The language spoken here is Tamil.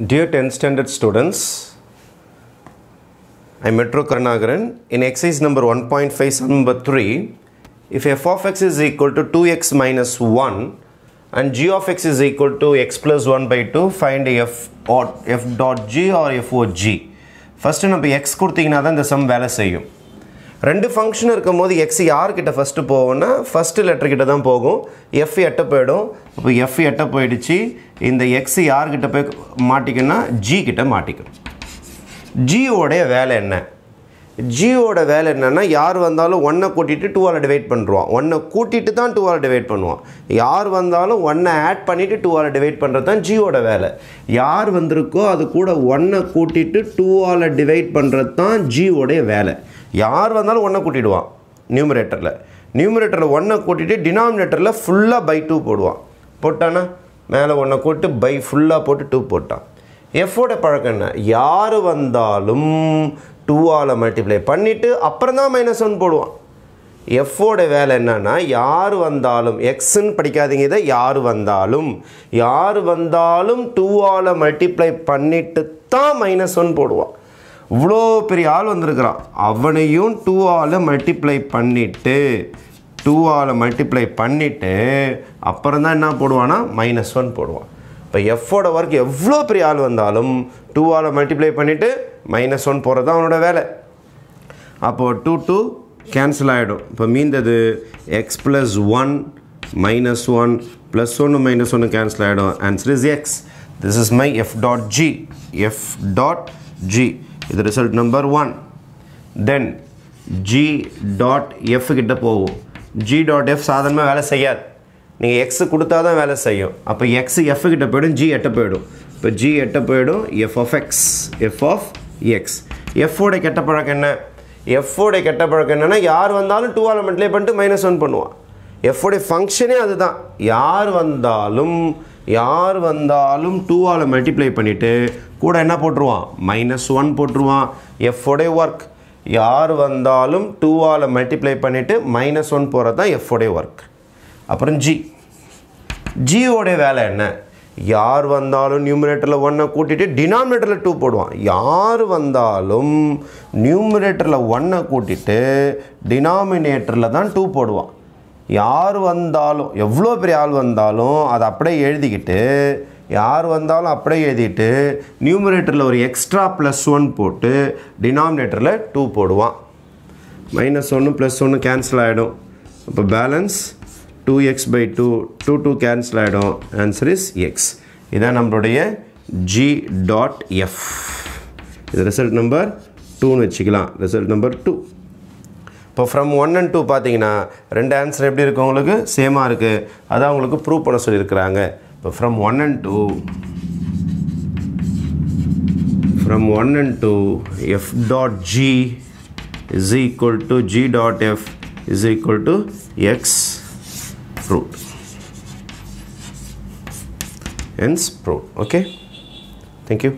Dear 10th standard students, I am Metro Karnagaran. In exercise number 1.5, sum number 3, if f of x is equal to 2x minus 1 and g of x is equal to x plus 1 by 2, find f, or f dot g or f of g. First நம்ம எக்ஸ் கொடுத்தீங்கன்னா தான் இந்த சம் வேலை செய்யும் ரெண்டு ஃபங்க்ஷன் இருக்கும்போது எக்ஸ் யார்கிட்ட ஃபஸ்ட்டு போகும்னா ஃபஸ்ட்டு லெட்டர்கிட்ட தான் போகும் எஃப் எட்ட போயிடும் இப்போ எஃப் எட்ட போயிடுச்சு இந்த எக்ஸ் யார்கிட்ட போய் மாட்டிக்குன்னா ஜி கிட்ட மாட்டிக்கும் ஜியோடைய வேலை என்ன ஜியோட வேலை என்னென்னா யார் வந்தாலும் ஒன்றை கூட்டிகிட்டு டூவால் டிவைட் பண்ணுவான் ஒன்றை கூட்டிகிட்டு தான் டூவால் டிவைட் பண்ணுவான் யார் வந்தாலும் ஒன்றை ஆட் பண்ணிவிட்டு டூவால் டிவைட் பண்ணுறது தான் ஜியோட வேலை யார் வந்திருக்கோ அது கூட ஒன்றை கூட்டிகிட்டு டூவால் டிவைட் பண்ணுறது தான் ஜியோடைய வேலை யார் வந்தாலும் ஒன்றை கூட்டிடுவான் நியூமரேட்டரில் நியூமரேட்டரில் ஒன்றை கூட்டிட்டு டினாமினேட்டரில் ஃபுல்லாக பை டூ போடுவான் போட்டானா மேலே ஒன்றை கூட்டு பை ஃபுல்லாக போட்டு டூ போட்டான் எஃபோட பழக்கம் என்ன யார் வந்தாலும் டூவால் மல்டிப்ளை பண்ணிவிட்டு அப்புறம் தான் மைனஸ் ஒன் போடுவான் எஃபோட வேலை என்னன்னா யார் வந்தாலும் எக்ஸுன்னு படிக்காதீங்க இதை யார் வந்தாலும் யார் வந்தாலும் டூவால் மல்டிப்ளை பண்ணிவிட்டு தான் மைனஸ் ஒன் போடுவான் இவ்வளோ பெரிய ஆள் வந்திருக்கிறான் அவனையும் டூ ஆள் மல்டிப்ளை பண்ணிவிட்டு டூ ஆள் மல்டிப்ளை பண்ணிவிட்டு அப்புறம் தான் என்ன போடுவான்னா மைனஸ் ஒன் போடுவான் இப்போ எஃபோட ஒர்க் எவ்வளோ பெரிய ஆள் வந்தாலும் டூ ஆள் மல்டிப்ளை பண்ணிவிட்டு மைனஸ் ஒன் போகிறது தான் அவனோட வேலை அப்போது டூ டூ கேன்சல் ஆகிடும் இப்போ மீந்தது x plus one minus one plus ஒன்று மைனஸ் ஒன்று கேன்சல் ஆகிடும் answer is x this is my f dot g f dot g இது result number one then g dot f கிட்ட போகும் ஜி டாட் எஃப் சாதாரணமாக வேலை செய்யாது நீங்கள் எக்ஸ் கொடுத்தா தான் வேலை செய்யும் அப்போ எக்ஸ் எஃப் கிட்ட போயிடும் ஜி எட்ட போயிடும் இப்போ ஜி எட்ட போயிடும் f of x f of x எஃபோட கெட்ட பழக்கம் என்ன எஃபோட கெட்ட பழக்கம் என்னென்னா யார் வந்தாலும் டூ ஆலமெண்ட்லேயே பண்ணிட்டு மைனஸ் ஒன் பண்ணுவான் எஃபோடைய ஃபங்க்ஷனே அதுதான் யார் வந்தாலும் யார் வந்தாலும் டூவால் மல்டிப்ளை பண்ணிவிட்டு கூட என்ன போட்டுருவான் மைனஸ் ஒன் போட்டுருவான் எஃப்ஓடே ஒர்க் யார் வந்தாலும் டூவால் மல்டிப்ளை பண்ணிவிட்டு மைனஸ் ஒன் போகிறது தான் எஃப்ஓடே ஒர்க் அப்புறம் ஜி ஜியோடைய வேலை என்ன யார் வந்தாலும் நியூமரேட்டரில் ஒன்றை கூட்டிகிட்டு டினாமினேட்டரில் டூ போடுவான் யார் வந்தாலும் நியூமரேட்டரில் ஒன்றை கூட்டிகிட்டு டினாமினேட்டரில் தான் டூ போடுவான் யார் வந்தாலும் எவ்வளோ பெரிய ஆள் வந்தாலும் அதை அப்படியே எழுதிக்கிட்டு யார் வந்தாலும் அப்படியே எழுதிட்டு நியூமரேட்டரில் ஒரு எக்ஸ்ட்ரா ப்ளஸ் ஒன் போட்டு டினாமினேட்டரில் டூ போடுவான் மைனஸ் ஒன்று ப்ளஸ் ஒன்று கேன்சல் ஆகிடும் அப்போ balance two x by two two two cancel ஆகிடும் ஆன்சர் இஸ் எக்ஸ் இதான் நம்மளுடைய ஜி டாட் எஃப் இது ரிசல்ட் நம்பர் டூன்னு வச்சுக்கலாம் ரிசல்ட் நம்பர் டூ இப்போ ஃப்ரம் ஒன் அண்ட் டூ பார்த்தீங்கன்னா ரெண்டு ஆன்சர் எப்படி இருக்குது உங்களுக்கு சேமாக இருக்குது அதான் உங்களுக்கு ப்ரூவ் பண்ண சொல்லியிருக்கிறாங்க இப்போ from one and two from one and two f dot g is equal to g dot f is equal to x root hence proved okay thank you